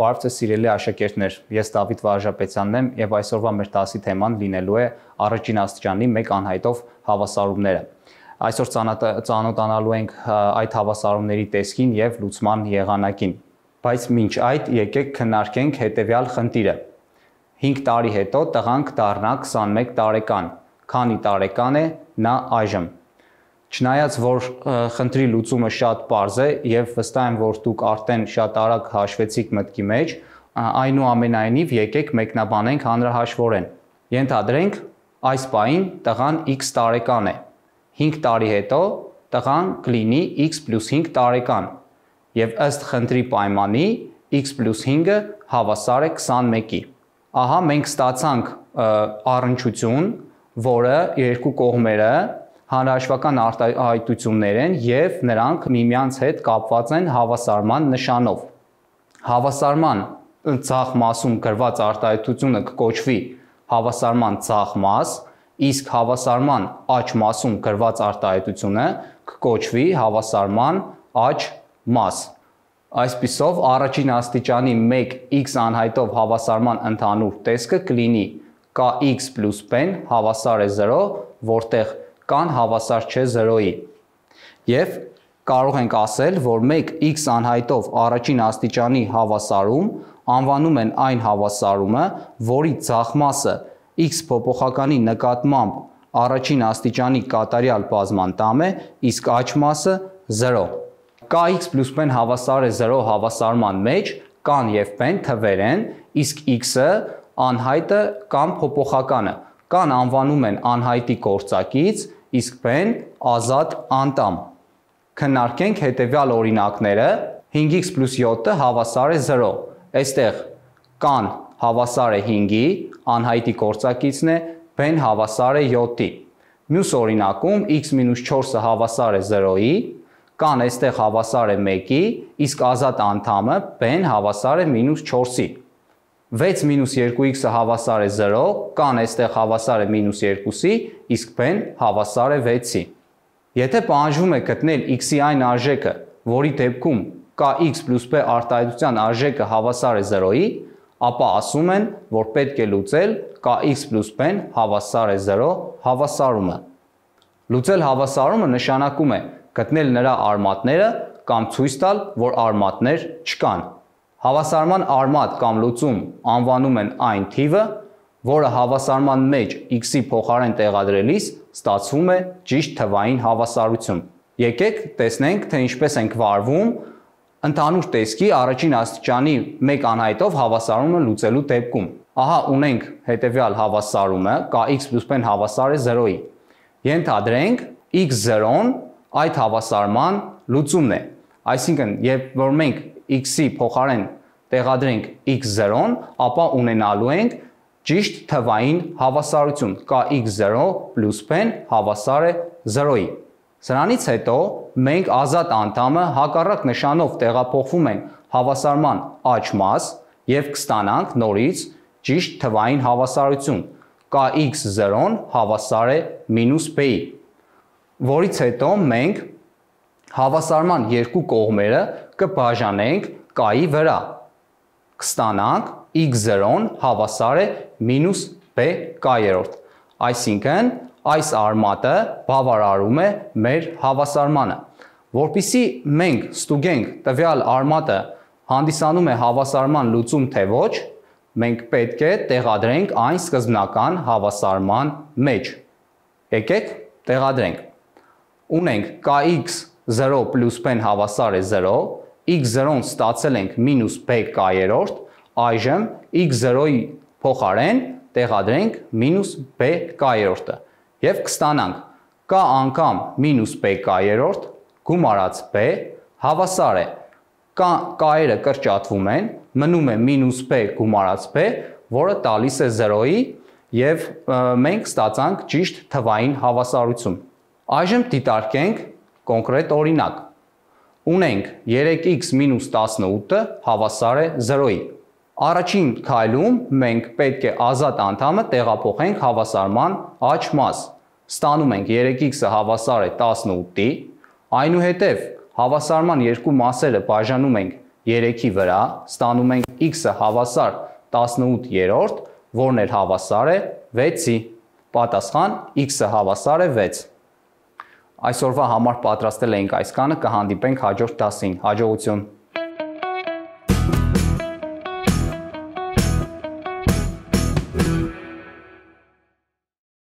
Բարև ձեզ սիրելի աշակերտներ։ Ես Դավիթ Վարժապետյանն եմ եւ այսօրվա մեր դասի թեման լինելու է առաջին աստիճանի մեկ անհայտով հավասարումները։ Այսօր ծանոթանալու ենք այդ հավասարումների տեսքին եւ լուծման եղանակին։ Բայց մինչ այդ եկեք քննարկենք հետեւյալ խնդիրը։ 5 տարի հետո տղանք դառնա 21 տարեկան։ Քանի տարեկան է նա այժմ Չնայած որ խնդրի լուծումը շատ པարզ է եւ վստահ եմ, որ դուք արդեն շատ արագ հաշվեցիք մտքի մեջ, այնուամենայնիվ եկեք մեկնաբանենք հանրահաշվորեն։ Ենթադրենք այս պահին տղան X տարեկան է։ 5 տարի հետո տղան կլինի X+5 տարեկան։ Եվ ըստ խնդրի պայմանի X+5-ը հավասար է 21-ի։ Ահա մենք ստացանք առնչություն, որը երկու կողմերը հանրահաշվական արտահայտություններ են եւ նրանք միմյանց հետ կապված են հավասարման նշանով։ Հավասարման ցախ մասում գրված արտահայտությունը կկոչվի հավասարման ցախ մաս, իսկ հավասարման աճ մասում գրված արտահայտությունը կկոչվի հավասարման աճ մաս։ Այսպիսով առաջին աստիճանի 1x անհայտով հավասարման ընդհանուր տեսքը կլինի kx + p հավասար է 0, որտեղ կան հավասար չէ 0-ի։ Եվ կարող ենք ասել, որ մեկ x անհայտով առաջին աստիճանի հավասարում անվանում են այն հավասարումը, որի ցախմասը x փոփոխականի նկատմամբ առաջին աստիճանի կատարյալ բազման տամ է, իսկ աճ մասը 0։ Կա x + p-ն հավասար է 0 հավասարման մեջ, կան եւ p-ն թվեր են, իսկ x-ը անհայտը կամ փոփոխականը կան անվանում են անհայտի գործակից իսկ b-ն ազատ անտամ։ Քննարկենք հետևյալ օրինակները. 5x + 7-ը հավասար է 0։ Այստեղ կան հավասար է 5-ի, անհայտի գործակիցն է, b-ն հավասար է 7-ի։ Մյուս օրինակում x - 4-ը հավասար է 0-ի, կան այստեղ հավասար է 1-ի, իսկ ազատ անդամը b-ն հավասար է -4-ի։ 6 մինուս 2x-ը հավասար է 0, կան այստեղ հավասար է մինուս 2-ի, իսկ b-ն հավասար է 6-ի։ Եթե պահանջվում է գտնել x-ի այն արժեքը, որի դեպքում կա x + b արտահայտության արժեքը հավասար է 0-ի, ապա ասում են, որ պետք է լուծել կա x + b-ն հավասար է 0 հավասարումը։ Լուծել հավասարումը նշանակում է գտնել նրա արմատները կամ ցույց տալ, որ արմատներ չկան։ Հավասարման արմատ կամ լուծում անվանում են այն թիվը, որը հավասարման մեջ x-ի փոխարեն տեղադրելիս ստացվում է ճիշտ թվային հավասարություն։ Եկեք տեսնենք, թե ինչպես ենք վարվում ընդհանուր տեսքի առաջին աստիճանի 1 անհայտով հավասարումը լուծելու դեպքում։ Ահա ունենք հետևյալ հավասարումը, կա x + n հավասար է 0-ի։ Ենթադրենք x0-ն այդ հավասարման լուծումն է։ Այսինքն, երբ որ մենք x-ի փոխարեն տեղադրենք x0-ն, ապա ունենալու ենք ճիշտ թվային հավասարություն, կա x0 + p-ն հավասար է 0-ի։ Սրանից հետո մենք ազատ անդամը հակառակ նշանով տեղափոխվում են հավասարման աճ մաս եւ կստանանք նորից ճիշտ թվային հավասարություն, կա x0-ն հավասար է -p-ի, որից հետո մենք Հավասարման երկու կողմերը կբաժանենք կայի վրա։ Կստանանք x0 հավասար է -b կայերորդ։ Այսինքն այս արմատը բավարարում է մեր հավասարմանը։ Որպիսի մենք ստուգենք տվյալ արմատը հանդիսանում է հավասարման լուծում թե ոչ, մենք պետք է տեղադրենք այն սկզբնական հավասարման մեջ։ Եկեք տեղադրենք։ Ունենք kx 0 + p-ն հավասար է 0, x0-ն ստացել ենք -b կայերորդ, այժմ x0-ի փոխարեն տեղադրենք -b կայերորդը եւ կստանանք կա անգամ -b կայերորդ գումարած b հավասար է կա կայերը կրճատվում են, մնում է -b գումարած b, որը տալիս է 0-ի եւ մենք ստացանք ճիշտ թվային հավասարություն։ Այժմ դիտարկենք Կոնկրետ օրինակ. ունենք 3x-18-ը հավասար է 0-ի։ Առաջին քայլում մենք պետք է ազատ անդամը տեղափոխենք հավասարման աճ մաս։ Ստանում ենք 3x-ը հավասար է 18-ի, այնուհետև հավասարման երկու մասերը բաժանում ենք 3-ի վրա, ստանում ենք x-ը հավասար 18/3, որն էլ հավասար է 6-ի։ Պատասխան x-ը հավասար է 6։ Այսօրվա համար պատրաստել էինք այս կանը, կհանդիպենք հաջորդ դասին։ Հաջողություն։